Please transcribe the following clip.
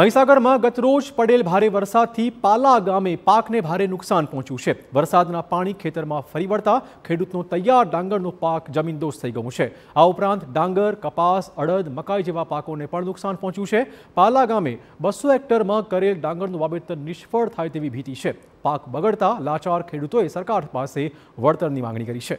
મહીસાગરમાં ગતરોજ પડેલ ભારે વરસાદથી પાલા ગામે પાકને ભારે નુકસાન પહોંચ્યું છે વરસાદના પાણી ખેતરમાં ફરી વળતા ખેડૂતનો તૈયાર ડાંગરનો પાક જમીનદોસ્ત થઈ ગયો છે આ ઉપરાંત ડાંગર કપાસ અડદ મકાઈ જેવા પાકોને પણ નુકસાન પહોંચ્યું છે પાલા ગામે બસો હેક્ટરમાં કરેલ ડાંગરનું વાવેતર નિષ્ફળ થાય તેવી ભીતિ છે પાક બગડતા લાચાર ખેડૂતોએ સરકાર પાસે વળતરની માંગણી કરી છે